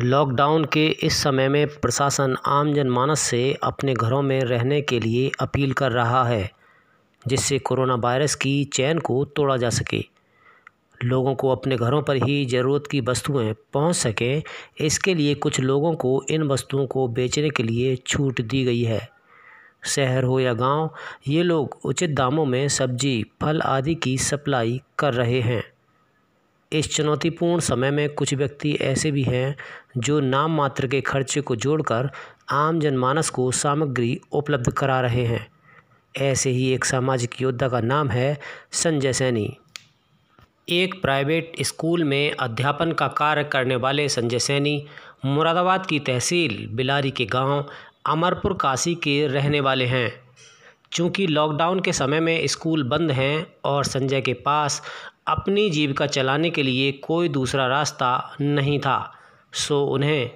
lockdown के इस समय में प्रशासन आम जनमानस से अपने घरों में रहने के लिए अपील कर रहा है जिससे कोरोना वायरस की चैन को तोड़ा जा सके लोगों को अपने घरों पर ही ज़रूरत की वस्तुएं पहुंच सकें इसके लिए कुछ लोगों को इन वस्तुओं को बेचने के लिए छूट दी गई है शहर हो या गांव ये लोग उचित दामों में सब्जी फल आदि की सप्लाई कर रहे हैं इस चुनौतीपूर्ण समय में कुछ व्यक्ति ऐसे भी हैं जो नाम मात्र के खर्चे को जोड़कर आम जनमानस को सामग्री उपलब्ध करा रहे हैं ऐसे ही एक सामाजिक योद्धा का नाम है संजय सैनी एक प्राइवेट स्कूल में अध्यापन का कार्य करने वाले संजय सैनी मुरादाबाद की तहसील बिलारी के गांव अमरपुर काशी के रहने वाले हैं चूँकि लॉकडाउन के समय में स्कूल बंद हैं और संजय के पास अपनी जीविका चलाने के लिए कोई दूसरा रास्ता नहीं था सो उन्हें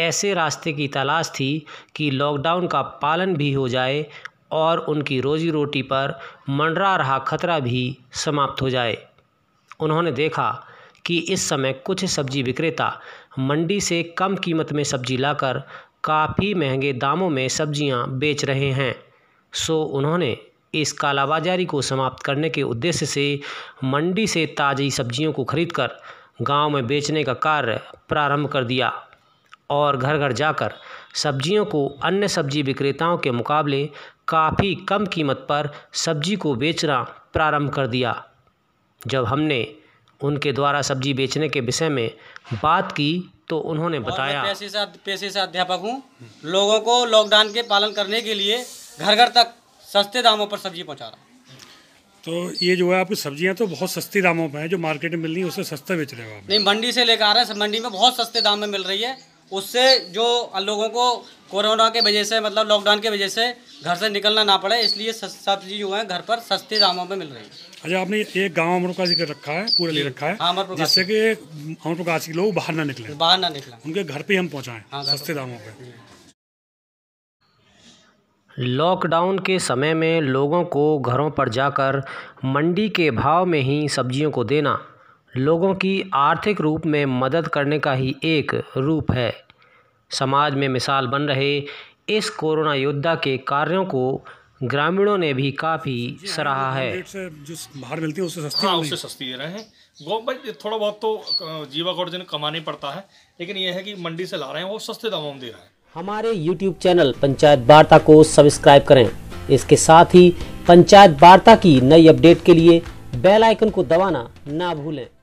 ऐसे रास्ते की तलाश थी कि लॉकडाउन का पालन भी हो जाए और उनकी रोजी रोटी पर मंडरा रहा खतरा भी समाप्त हो जाए उन्होंने देखा कि इस समय कुछ सब्जी विक्रेता मंडी से कम कीमत में सब्जी लाकर काफ़ी महंगे दामों में सब्जियां बेच रहे हैं सो उन्होंने इस कालाबाजारी को समाप्त करने के उद्देश्य से मंडी से ताज़ी सब्जियों को खरीदकर गांव में बेचने का कार्य प्रारंभ कर दिया और घर घर जाकर सब्जियों को अन्य सब्जी विक्रेताओं के मुकाबले काफ़ी कम कीमत पर सब्जी को बेचना प्रारंभ कर दिया जब हमने उनके द्वारा सब्जी बेचने के विषय में बात की तो उन्होंने बताया पेशे से पेशे से अध्यापक हूँ लोगों को लॉकडाउन के पालन करने के लिए घर घर तक सस्ते दामों पर सब्जी पहुँचा रहा तो ये जो है आपकी सब्जियां तो बहुत सस्ती दामों पर हैं जो मार्केट में मिल रही है उससे सस्ता बेच रहे हो आप नहीं मंडी से लेकर आ रहे हैं मंडी में बहुत सस्ते दाम में मिल रही है उससे जो लोगों को कोरोना के वजह से मतलब लॉकडाउन के वजह से घर से निकलना ना पड़े इसलिए सब्जी जो है घर पर सस्ते दामों में मिल रही है अच्छा आपने एक गांव अमर प्रकाश कर रखा है पूरा ले रखा है हाँ, जिससे कि अमर प्रकाश के लोग बाहर ना निकले बाहर ना निकले उनके घर पे हम पहुँचाएं हाँ, सस्ते दामों पर लॉकडाउन के समय में लोगों को घरों पर जाकर मंडी के भाव में ही सब्जियों को देना लोगों की आर्थिक रूप में मदद करने का ही एक रूप है समाज में मिसाल बन रहे इस कोरोना योद्धा के कार्यों को ग्रामीणों ने भी काफ़ी सराहा है जो बाहर मिलती है उससे सस्ती हाँ उससे सस्ती दे रहे हैं भाई थोड़ा बहुत तो जीवा का कमाना पड़ता है लेकिन यह है कि मंडी से ला रहे हैं वो सस्ते दामों में दे रहे हैं हमारे YouTube चैनल पंचायत वार्ता को सब्सक्राइब करें इसके साथ ही पंचायत वार्ता की नई अपडेट के लिए बेल आइकन को दबाना ना भूलें